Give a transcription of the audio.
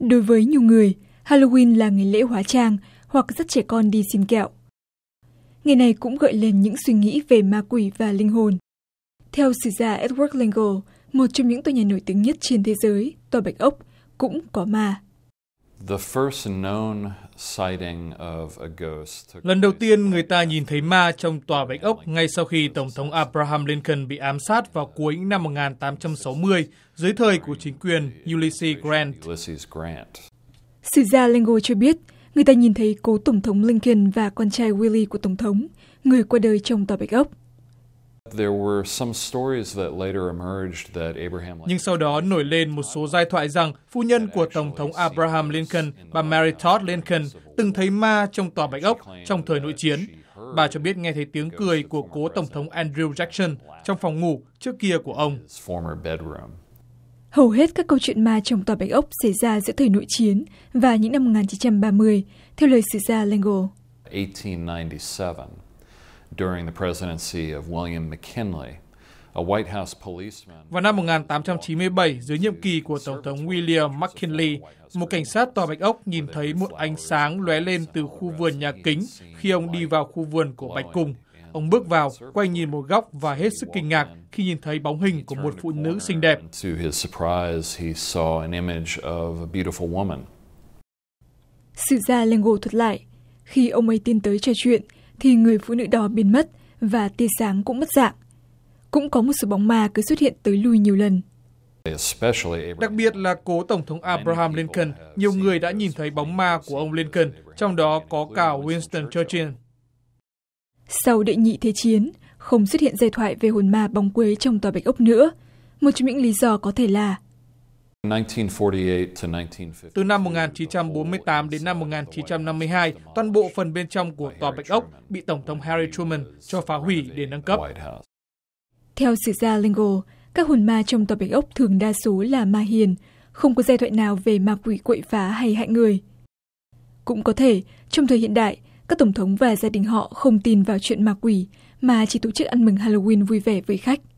đối với nhiều người Halloween là ngày lễ hóa trang hoặc dắt trẻ con đi xin kẹo ngày này cũng gợi lên những suy nghĩ về ma quỷ và linh hồn theo sử gia edward lengel một trong những tòa nhà nổi tiếng nhất trên thế giới tòa bạch ốc cũng có ma Lần đầu tiên người ta nhìn thấy ma trong tòa Bạch Ốc ngay sau khi Tổng thống Abraham Lincoln bị ám sát vào cuối năm 1860 dưới thời của chính quyền Ulysses Grant. Sử gia Lengo cho biết, người ta nhìn thấy cố Tổng thống Lincoln và con trai Willie của Tổng thống, người qua đời trong tòa Bạch Ốc. Nhưng sau đó nổi lên một số giai thoại rằng phu nhân của Tổng thống Abraham Lincoln, bà Mary Todd Lincoln, từng thấy ma trong tòa Bạch Ốc trong thời nội chiến. Bà cho biết nghe thấy tiếng cười của cố Tổng thống Andrew Jackson trong phòng ngủ trước kia của ông. Hầu hết các câu chuyện ma trong tòa Bạch Ốc xảy ra giữa thời nội chiến và những năm 1930, theo lời sử gia Lengel. 1897 during the presidency of William McKinley. Vào năm 1897, dưới nhiệm kỳ của Tổng thống William McKinley, một cảnh sát Tòa Bạch Ốc nhìn thấy một ánh sáng lóe lên từ khu vườn nhà kính khi ông đi vào khu vườn của Bạch Cung. Ông bước vào, quay nhìn một góc và hết sức kinh ngạc khi nhìn thấy bóng hình của một phụ nữ xinh đẹp. Sử gia Lengo thuật lại, khi ông ấy tiến tới trò chuyện, thì người phụ nữ đó biến mất và tia sáng cũng mất dạng. Cũng có một số bóng ma cứ xuất hiện tới lui nhiều lần. Đặc biệt là cố Tổng thống Abraham Lincoln, nhiều người đã nhìn thấy bóng ma của ông Lincoln, trong đó có cả Winston Churchill. Sau đệ nhị thế chiến, không xuất hiện giai thoại về hồn ma bóng quế trong tòa bạch ốc nữa. Một trong những lý do có thể là từ năm 1948 đến năm 1952, toàn bộ phần bên trong của Tòa Bạch Ốc bị Tổng thống Harry Truman cho phá hủy để nâng cấp. Theo sử gia Lingle, các hồn ma trong Tòa Bạch Ốc thường đa số là ma hiền, không có giai thoại nào về ma quỷ quậy phá hay hại người. Cũng có thể, trong thời hiện đại, các tổng thống và gia đình họ không tin vào chuyện ma quỷ, mà chỉ tổ chức ăn mừng Halloween vui vẻ với khách.